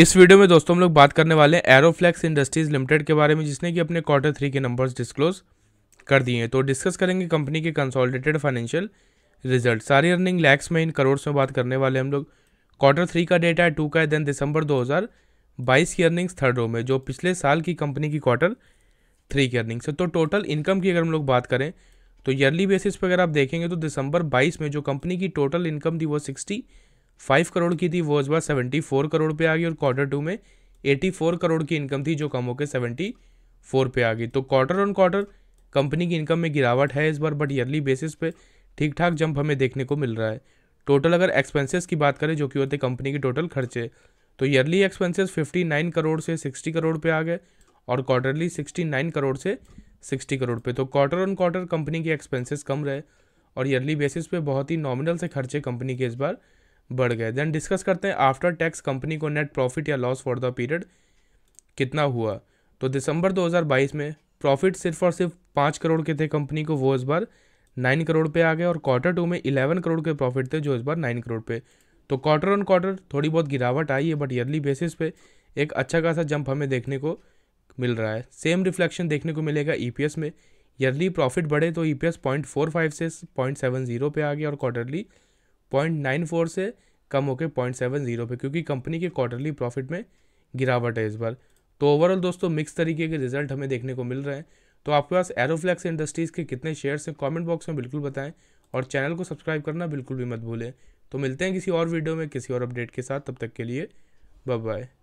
इस वीडियो में दोस्तों हम लोग बात करने वाले हैं एरोफ्लेक्स इंडस्ट्रीज लिमिटेड के बारे में जिसने कि अपने क्वार्टर थ्री के नंबर्स डिस्क्लोज कर दिए हैं तो डिस्कस करेंगे कंपनी के कंसोलिडेटेड फाइनेंशियल रिजल्ट सारी अर्निंग लैक्स में इन करोड़ में बात करने वाले हम लोग क्वार्टर थ्री का डेटा है टू का है देन दिसंबर 2022 की अर्निंग्स थर्ड रो में जो पिछले साल की कंपनी की क्वार्टर थ्री की अर्निंग्स है तो टोटल इनकम की अगर हम लोग बात करें तो ईयरली बेसिस पर अगर आप देखेंगे तो दिसंबर 22 में जो कंपनी की टोटल इनकम थी वो सिक्सटी फाइव करोड़ की थी वो इस बार सेवेंटी फोर करोड़ पे आ गई और क्वार्टर टू में एटी फोर करोड़ की इनकम थी जो कम होकर सेवेंटी फोर पे आ गई तो क्वार्टर ऑन क्वार्टर कंपनी की इनकम में गिरावट है इस बार बट ईयरली बेसिस पे ठीक ठाक जंप हमें देखने को मिल रहा है टोटल अगर एक्सपेंसेस की बात करें जो कि होते कंपनी के टोटल खर्चे तो ईयरली एक्सपेंसेस 59 करोड़ से 60 करोड़ पे आ गए और क्वार्टरली 69 करोड़ से 60 करोड़ पे तो क्वार्टर ऑन क्वार्टर कंपनी के एक्सपेंसेस कम रहे और ईयरली बेसिस पे बहुत ही नॉमिनल से खर्चे कंपनी के इस बार बढ़ गए देन डिस्कस करते हैं आफ्टर टैक्स कंपनी को नेट प्रॉफिट या लॉस फॉर द पीरियड कितना हुआ तो दिसंबर 2022 में प्रॉफिट सिर्फ और सिर्फ पाँच करोड़ के थे कंपनी को वो इस बार नाइन करोड़ पे आ गए और क्वार्टर टू में इलेवन करोड़ के प्रॉफिट थे जो इस बार नाइन करोड़ पे तो क्वार्टर ऑन क्वार्टर थोड़ी बहुत गिरावट आई है बट ईयरली बेसिस पे एक अच्छा खासा जंप हमें देखने को मिल रहा है सेम रिफ्लेक्शन देखने को मिलेगा ई e में ईयरली प्रॉफिट बढ़े तो ई पॉइंट फोर फाइव से पॉइंट सेवन जीरो पे आ गया और क्वार्टरली पॉइंट नाइन फोर से कम होकर पॉइंट सेवन जीरो पे क्योंकि कंपनी के क्वार्टरली प्रॉफिट में गिरावट है इस बार तो ओवरऑल दोस्तों मिक्स तरीके के रिजल्ट हमें देखने को मिल रहे हैं तो आपके पास एरोफ्लैक्स इंडस्ट्रीज़ के कितने शेयर्स हैं कमेंट बॉक्स में बिल्कुल बताएं और चैनल को सब्सक्राइब करना बिल्कुल भी मत भूलें तो मिलते हैं किसी और वीडियो में किसी और अपडेट के साथ तब तक के लिए बाय बाय